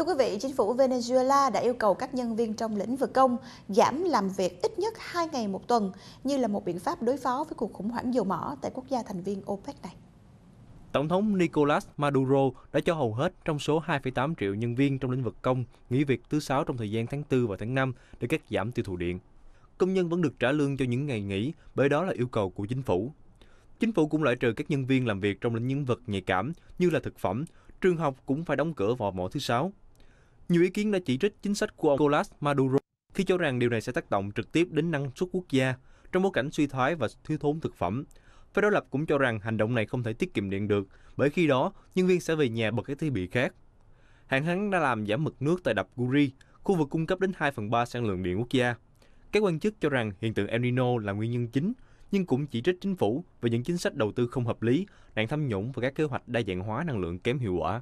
Thưa quý vị, chính phủ Venezuela đã yêu cầu các nhân viên trong lĩnh vực công giảm làm việc ít nhất 2 ngày một tuần như là một biện pháp đối phó với cuộc khủng hoảng dầu mỏ tại quốc gia thành viên OPEC này. Tổng thống Nicolas Maduro đã cho hầu hết trong số 2,8 triệu nhân viên trong lĩnh vực công nghỉ việc thứ sáu trong thời gian tháng 4 và tháng 5 để cắt giảm tiêu thụ điện. Công nhân vẫn được trả lương cho những ngày nghỉ bởi đó là yêu cầu của chính phủ. Chính phủ cũng loại trừ các nhân viên làm việc trong lĩnh vực nhạy cảm như là thực phẩm, trường học cũng phải đóng cửa vào mỗi thứ sáu. Nhiều ý kiến đã chỉ trích chính sách của ông Nicolas Maduro khi cho rằng điều này sẽ tác động trực tiếp đến năng suất quốc gia trong bối cảnh suy thoái và thiếu thốn thực phẩm. Phe đối lập cũng cho rằng hành động này không thể tiết kiệm điện được, bởi khi đó nhân viên sẽ về nhà bật các thiết bị khác. Hạn hán đã làm giảm mực nước tại đập Guri, khu vực cung cấp đến 2 phần 3 sản lượng điện quốc gia. Các quan chức cho rằng hiện tượng El Nino là nguyên nhân chính, nhưng cũng chỉ trích chính phủ về những chính sách đầu tư không hợp lý, nạn tham nhũng và các kế hoạch đa dạng hóa năng lượng kém hiệu quả.